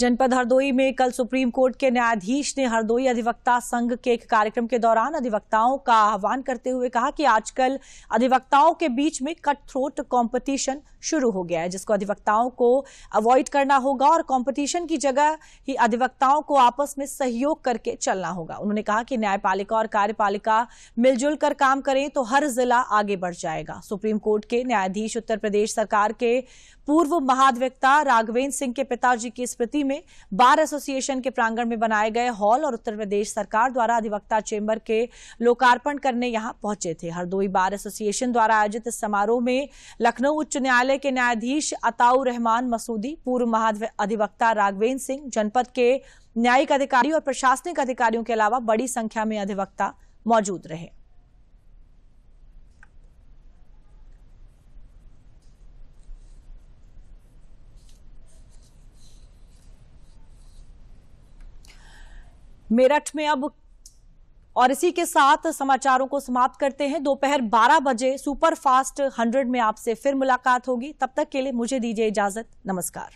जनपद हरदोई में कल सुप्रीम कोर्ट के न्यायाधीश ने हरदोई अधिवक्ता संघ के एक कार्यक्रम के दौरान अधिवक्ताओं का आह्वान करते हुए कहा कि आजकल अधिवक्ताओं के बीच में कट थ्रोट कॉम्पिटिशन शुरू हो गया है जिसको अधिवक्ताओं को अवॉइड करना होगा और कॉम्पिटिशन की जगह ही अधिवक्ताओं को आपस में सहयोग करके चलना होगा उन्होंने कहा कि न्यायपालिका और कार्यपालिका मिलजुल कर काम करें तो हर जिला आगे बढ़ जाएगा सुप्रीम कोर्ट के न्यायाधीश उत्तर प्रदेश सरकार के पूर्व महाधिवक्ता राघवेंद्र सिंह के पिताजी की स्मृति में बार एसोसिएशन के प्रांगण में बनाए गए हॉल और उत्तर प्रदेश सरकार द्वारा अधिवक्ता चेंबर के लोकार्पण करने यहां पहुंचे थे हरदोई बार एसोसिएशन द्वारा आयोजित इस समारोह में लखनऊ उच्च न्यायालय के न्यायाधीश अताउ रहमान मसूदी पूर्व महाधिवक्ता राघवेंद्र सिंह जनपद के न्यायिक अधिकारी और प्रशासनिक अधिकारियों के अलावा बड़ी संख्या में अधिवक्ता मौजूद रहे मेरठ में अब और इसी के साथ समाचारों को समाप्त करते हैं दोपहर 12 बजे सुपर फास्ट 100 में आपसे फिर मुलाकात होगी तब तक के लिए मुझे दीजिए इजाजत नमस्कार